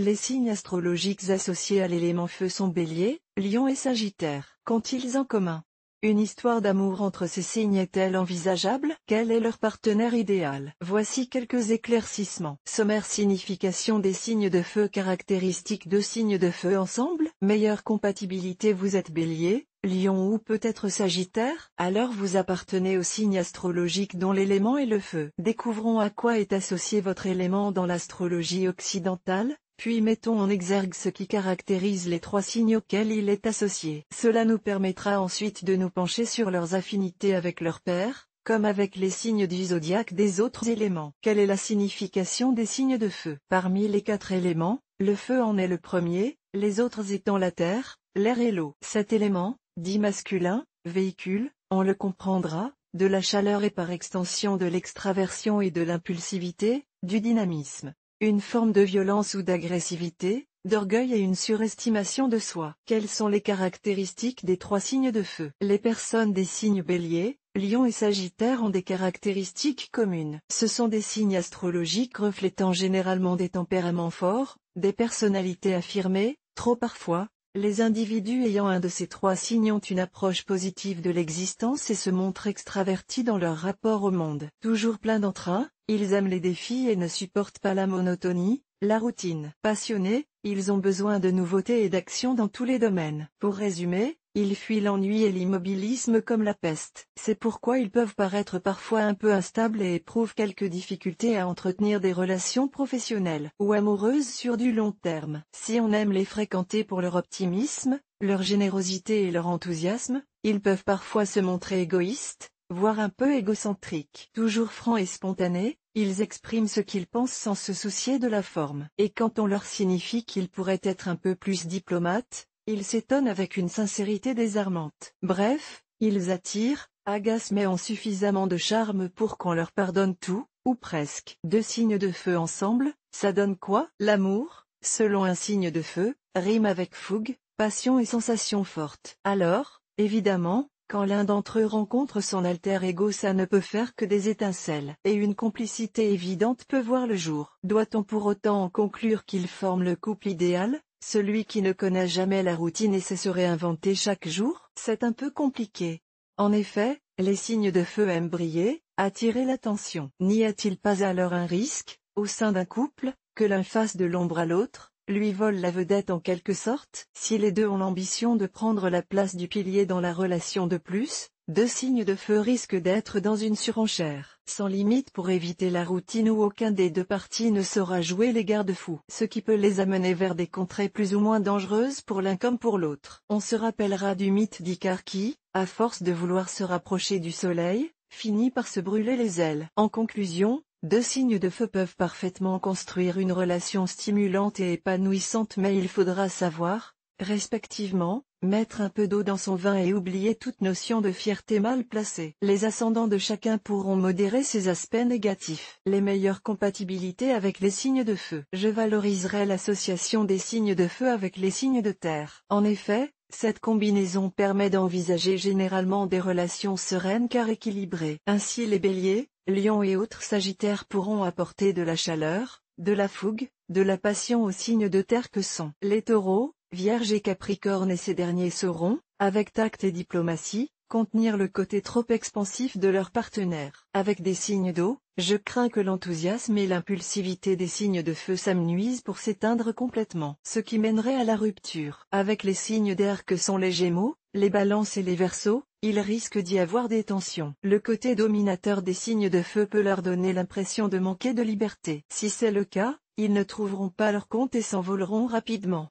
Les signes astrologiques associés à l'élément feu sont bélier, lion et sagittaire. Qu'ont-ils en commun Une histoire d'amour entre ces signes est-elle envisageable Quel est leur partenaire idéal Voici quelques éclaircissements. Sommaire signification des signes de feu Caractéristiques de signes de feu ensemble Meilleure compatibilité Vous êtes bélier, lion ou peut-être sagittaire Alors vous appartenez au signe astrologique dont l'élément est le feu. Découvrons à quoi est associé votre élément dans l'astrologie occidentale puis mettons en exergue ce qui caractérise les trois signes auxquels il est associé. Cela nous permettra ensuite de nous pencher sur leurs affinités avec leur père, comme avec les signes du zodiaque des autres éléments. Quelle est la signification des signes de feu Parmi les quatre éléments, le feu en est le premier, les autres étant la terre, l'air et l'eau. Cet élément, dit masculin, véhicule, on le comprendra, de la chaleur et par extension de l'extraversion et de l'impulsivité, du dynamisme. Une forme de violence ou d'agressivité, d'orgueil et une surestimation de soi. Quelles sont les caractéristiques des trois signes de feu Les personnes des signes bélier, lion et sagittaire ont des caractéristiques communes. Ce sont des signes astrologiques reflétant généralement des tempéraments forts, des personnalités affirmées, trop parfois, les individus ayant un de ces trois signes ont une approche positive de l'existence et se montrent extravertis dans leur rapport au monde. Toujours plein d'entrain, ils aiment les défis et ne supportent pas la monotonie, la routine. Passionnés, ils ont besoin de nouveautés et d'action dans tous les domaines. Pour résumer, ils fuient l'ennui et l'immobilisme comme la peste. C'est pourquoi ils peuvent paraître parfois un peu instables et éprouvent quelques difficultés à entretenir des relations professionnelles ou amoureuses sur du long terme. Si on aime les fréquenter pour leur optimisme, leur générosité et leur enthousiasme, ils peuvent parfois se montrer égoïstes, voire un peu égocentrique. Toujours francs et spontanés, ils expriment ce qu'ils pensent sans se soucier de la forme. Et quand on leur signifie qu'ils pourraient être un peu plus diplomates, ils s'étonnent avec une sincérité désarmante. Bref, ils attirent, agacent mais ont suffisamment de charme pour qu'on leur pardonne tout, ou presque. Deux signes de feu ensemble, ça donne quoi L'amour, selon un signe de feu, rime avec fougue, passion et sensation forte. Alors, évidemment, quand l'un d'entre eux rencontre son alter ego ça ne peut faire que des étincelles, et une complicité évidente peut voir le jour. Doit-on pour autant en conclure qu'ils forment le couple idéal Celui qui ne connaît jamais la routine et sait se réinventer chaque jour C'est un peu compliqué. En effet, les signes de feu aiment briller, attirer l'attention. N'y a-t-il pas alors un risque, au sein d'un couple, que l'un fasse de l'ombre à l'autre, lui vole la vedette en quelque sorte. Si les deux ont l'ambition de prendre la place du pilier dans la relation de plus, deux signes de feu risquent d'être dans une surenchère, sans limite pour éviter la routine où aucun des deux parties ne saura jouer les garde-fous, ce qui peut les amener vers des contrées plus ou moins dangereuses pour l'un comme pour l'autre. On se rappellera du mythe d'Icar qui, à force de vouloir se rapprocher du soleil, finit par se brûler les ailes. En conclusion, deux signes de feu peuvent parfaitement construire une relation stimulante et épanouissante mais il faudra savoir, respectivement, mettre un peu d'eau dans son vin et oublier toute notion de fierté mal placée. Les ascendants de chacun pourront modérer ces aspects négatifs. Les meilleures compatibilités avec les signes de feu. Je valoriserai l'association des signes de feu avec les signes de terre. En effet, cette combinaison permet d'envisager généralement des relations sereines car équilibrées. Ainsi les béliers, lions et autres sagittaires pourront apporter de la chaleur, de la fougue, de la passion aux signes de terre que sont les taureaux, vierges et capricornes et ces derniers seront, avec tact et diplomatie, contenir le côté trop expansif de leur partenaire. Avec des signes d'eau, je crains que l'enthousiasme et l'impulsivité des signes de feu s'amenuisent pour s'éteindre complètement, ce qui mènerait à la rupture. Avec les signes d'air que sont les Gémeaux, les Balances et les Verseaux, il risque d'y avoir des tensions. Le côté dominateur des signes de feu peut leur donner l'impression de manquer de liberté. Si c'est le cas, ils ne trouveront pas leur compte et s'envoleront rapidement.